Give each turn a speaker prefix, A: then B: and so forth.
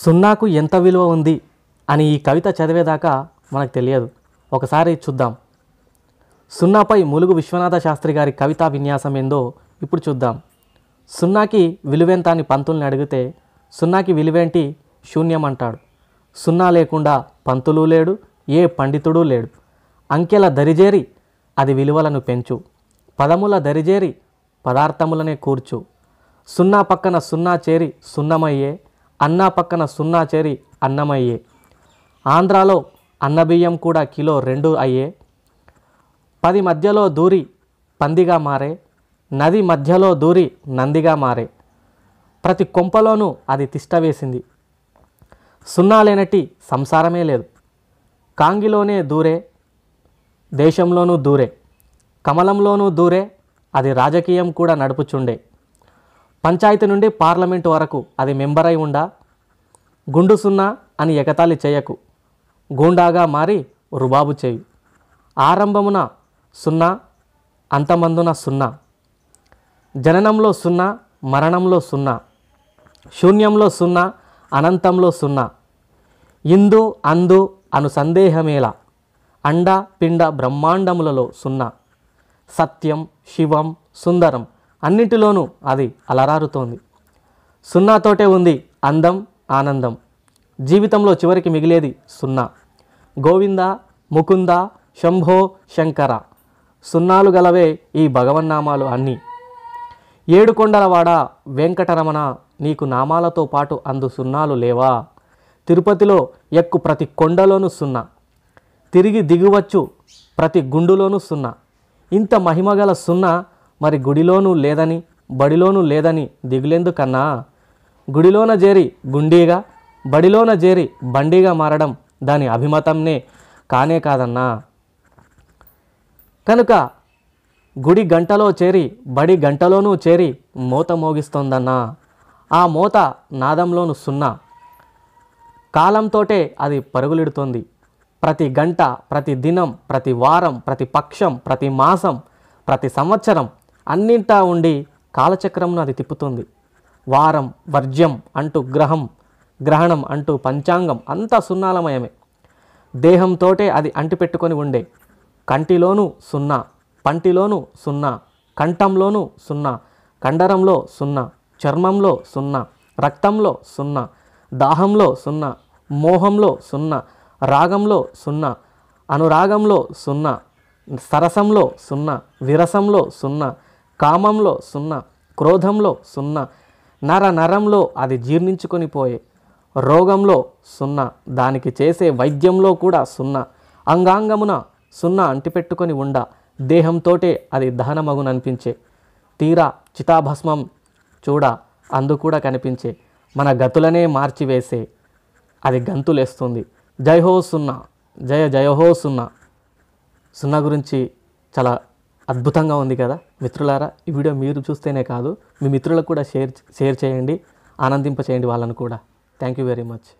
A: సున్నాకు ఎంత విలువ ఉంది అని ఈ కవిత చదివేదాకా మనకు తెలియదు ఒకసారి చూద్దాం సున్నాపై ములుగు విశ్వనాథ శాస్త్రి గారి కవితా విన్యాసం ఏందో ఇప్పుడు చూద్దాం సున్నాకి విలువెంత అని పంతుల్ని అడిగితే సున్నాకి విలువేంటి శూన్యం అంటాడు సున్నా లేకుండా పంతులు లేడు ఏ పండితుడూ లేడు అంకెల దరిజేరి అది విలువలను పెంచు పదముల దరిజేరి పదార్థములనే కూర్చు సున్నా పక్కన సున్నా చేరి సున్నమయ్యే అన్నా పక్కన సున్నా చేరి అన్నమయ్యే ఆంధ్రాలో అన్నబియ్యం కూడా కిలో రెండు అయ్యే పది మధ్యలో దూరి పందిగా మారే నది మధ్యలో దూరి నందిగా మారే ప్రతి కొంపలోనూ అది తిష్టవేసింది సున్నా లేనట్టి సంసారమే లేదు కాంగిలోనే దూరే దేశంలోనూ దూరే కమలంలోనూ దూరే అది రాజకీయం కూడా నడుపుచుండే పంచాయతీ నుండి పార్లమెంటు వరకు అది మెంబర్ అయి ఉండా గుండు సున్నా అని ఎగతాళి చేయకు గూండాగా మారి రుబాబు చేయి ఆరంభమున సున్నా అంతమందున సున్నా జననంలో సున్నా మరణంలో సున్నా శూన్యంలో సున్నా అనంతంలో సున్నా ఇందు అందు అను సందేహమేలా అండ పిండ బ్రహ్మాండములలో సున్నా సత్యం శివం సుందరం అన్నింటిలోనూ అది అలరారుతోంది సున్నాతోటే ఉంది అందం ఆనందం జీవితంలో చివరికి మిగిలేది సున్నా గోవింద ముకుంద శంభో శంకర సున్నాలు గలవే ఈ భగవన్నామాలు అన్నీ ఏడుకొండలవాడ వెంకటరమణ నీకు నామాలతో పాటు అందు సున్నాలు లేవా తిరుపతిలో ఎక్కు ప్రతి కొండలోనూ సున్నా తిరిగి దిగువచ్చు ప్రతి గుండులోనూ సున్నా ఇంత మహిమగల సున్నా మరి గుడిలోనూ లేదని బడిలోనూ లేదని దిగులేందుకన్నా గుడిలోన చేరి గుండీగా బడిలోన చేరి బండిగా మారడం దాని అభిమతంనే కానే కాదన్నా కనుక గుడి గంటలో చేరి బడి గంటలోనూ చేరి మూత మోగిస్తోందన్నా ఆ మూత నాదంలోను సున్నా కాలంతోటే అది పరుగులిడుతోంది ప్రతి గంట ప్రతి దినం ప్రతి వారం ప్రతి పక్షం ప్రతి మాసం ప్రతి సంవత్సరం అన్నింటా ఉండి కాలచక్రంను అది తిప్పుతుంది వారం వర్జ్యం అంటూ గ్రహం గ్రహణం అంటూ పంచాంగం అంతా సున్నాలమయమే దేహంతోటే అది అంటిపెట్టుకొని ఉండే కంటిలోనూ సున్నా పంటిలోనూ సున్నా కంఠంలోనూ సున్నా కండరంలో సున్నా చర్మంలో సున్నా రక్తంలో సున్నా దాహంలో సున్నా మోహంలో సున్నా రాగంలో సున్నా అనురాగంలో సున్నా సరసంలో సున్నా విరసంలో సున్నా కామంలో సున్నా క్రోధంలో సున్నా నర నరంలో అది జీర్ణించుకొని పోయే రోగంలో సున్నా దానికి చేసే వైద్యంలో కూడా సున్నా అంగాంగమున సున్నా అంటిపెట్టుకొని ఉండ దేహంతోటే అది దహనమగుననిపించే తీరా చితాభస్మం చూడ అందు కూడా కనిపించే మన గతులనే మార్చివేసే అది గంతులేస్తుంది జయహో సున్నా జయ జయహో సున్నా సున్నా గురించి చాలా అద్భుతంగా ఉంది కదా మిత్రులారా ఈ వీడియో మీరు చూస్తేనే కాదు మీ మిత్రులకు కూడా షేర్ షేర్ చేయండి ఆనందింప చేయండి వాళ్ళను కూడా థ్యాంక్ యూ వెరీ మచ్